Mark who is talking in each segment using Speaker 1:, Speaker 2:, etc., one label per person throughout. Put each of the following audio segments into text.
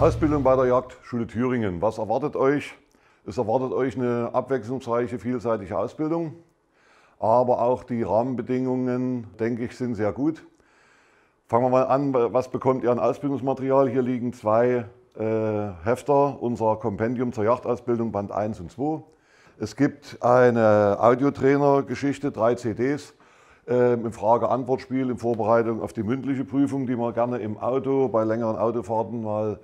Speaker 1: Ausbildung bei der Jagdschule Thüringen. Was erwartet euch? Es erwartet euch eine abwechslungsreiche, vielseitige Ausbildung. Aber auch die Rahmenbedingungen, denke ich, sind sehr gut. Fangen wir mal an, was bekommt ihr an Ausbildungsmaterial? Hier liegen zwei äh, Hefter, unser Kompendium zur Jagdausbildung, Band 1 und 2. Es gibt eine Audiotrainer-Geschichte, drei CDs, äh, im Frage-Antwort-Spiel in Vorbereitung auf die mündliche Prüfung, die man gerne im Auto, bei längeren Autofahrten mal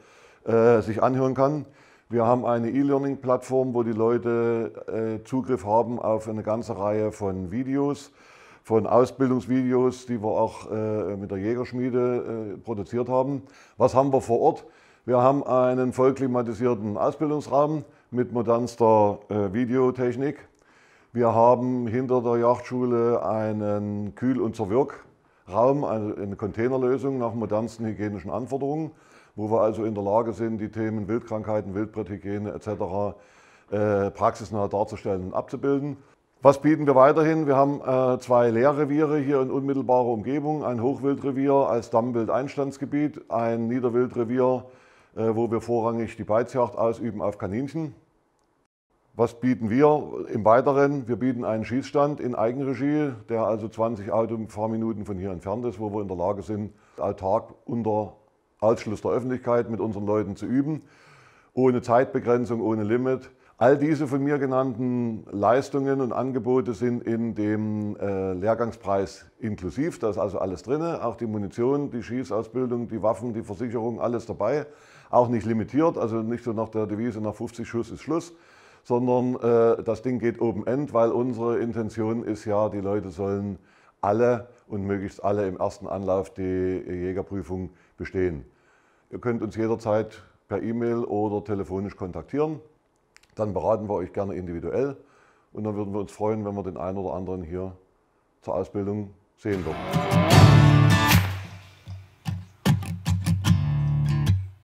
Speaker 1: äh, sich anhören kann. Wir haben eine E-Learning-Plattform, wo die Leute äh, Zugriff haben auf eine ganze Reihe von Videos, von Ausbildungsvideos, die wir auch äh, mit der Jägerschmiede äh, produziert haben. Was haben wir vor Ort? Wir haben einen vollklimatisierten Ausbildungsraum mit modernster äh, Videotechnik. Wir haben hinter der Jagdschule einen Kühl- und Zerwirkraum, also eine Containerlösung nach modernsten hygienischen Anforderungen wo wir also in der Lage sind, die Themen Wildkrankheiten, Wildbretthygiene etc. Äh, praxisnah darzustellen und abzubilden. Was bieten wir weiterhin? Wir haben äh, zwei Leerreviere hier in unmittelbarer Umgebung, ein Hochwildrevier als Dammwildeinstandsgebiet, ein Niederwildrevier, äh, wo wir vorrangig die Beizjagd ausüben auf Kaninchen. Was bieten wir im Weiteren? Wir bieten einen Schießstand in Eigenregie, der also 20 Autofahrminuten von hier entfernt ist, wo wir in der Lage sind, autark unter Ausschluss der Öffentlichkeit mit unseren Leuten zu üben, ohne Zeitbegrenzung, ohne Limit. All diese von mir genannten Leistungen und Angebote sind in dem äh, Lehrgangspreis inklusiv. Da ist also alles drin, auch die Munition, die Schießausbildung, die Waffen, die Versicherung, alles dabei. Auch nicht limitiert, also nicht so nach der Devise, nach 50 Schuss ist Schluss, sondern äh, das Ding geht oben end, weil unsere Intention ist ja, die Leute sollen alle und möglichst alle im ersten Anlauf die Jägerprüfung bestehen. Ihr könnt uns jederzeit per E-Mail oder telefonisch kontaktieren. Dann beraten wir euch gerne individuell und dann würden wir uns freuen, wenn wir den einen oder anderen hier zur Ausbildung sehen würden.